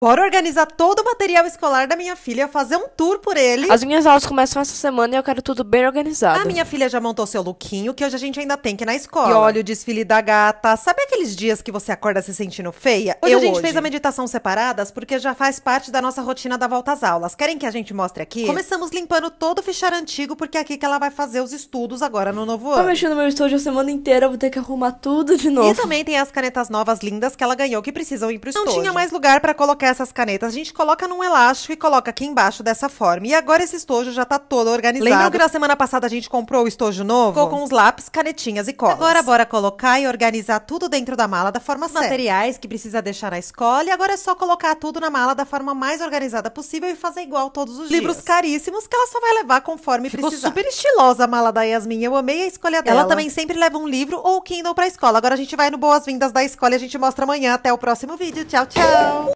Bora organizar todo o material escolar da minha filha, fazer um tour por ele. As minhas aulas começam essa semana e eu quero tudo bem organizado. A minha filha já montou seu lookinho, que hoje a gente ainda tem que ir na escola. E olha o desfile da gata. Sabe aqueles dias que você acorda se sentindo feia? Hoje eu a gente hoje. fez a meditação separadas porque já faz parte da nossa rotina da volta às aulas. Querem que a gente mostre aqui? Começamos limpando todo o fichário antigo porque é aqui que ela vai fazer os estudos agora no novo ano. Tô mexendo no meu estúdio a semana inteira, vou ter que arrumar tudo de novo. E também tem as canetas novas lindas que ela ganhou que precisam ir pro estúdio. Não tinha mais lugar para colocar essas canetas, a gente coloca num elástico e coloca aqui embaixo dessa forma. E agora esse estojo já tá todo organizado. Lembra que na semana passada a gente comprou o estojo novo? Ficou com os lápis, canetinhas e colas. Agora bora colocar e organizar tudo dentro da mala da forma certa. Materiais que precisa deixar na escola e agora é só colocar tudo na mala da forma mais organizada possível e fazer igual todos os Livros dias. Livros caríssimos que ela só vai levar conforme Ficou precisar. super estilosa a mala da Yasmin. Eu amei a escolha dela. Ela também sempre leva um livro ou Kindle pra escola. Agora a gente vai no Boas-Vindas da Escola e a gente mostra amanhã. Até o próximo vídeo. Tchau, tchau!